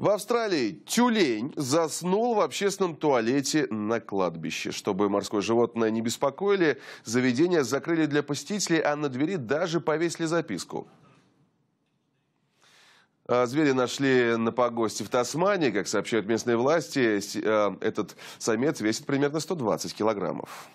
В Австралии тюлень заснул в общественном туалете на кладбище. Чтобы морское животное не беспокоили, заведение закрыли для посетителей, а на двери даже повесили записку. А, звери нашли на погосте в Тасмании. Как сообщают местные власти, э, этот самец весит примерно 120 килограммов.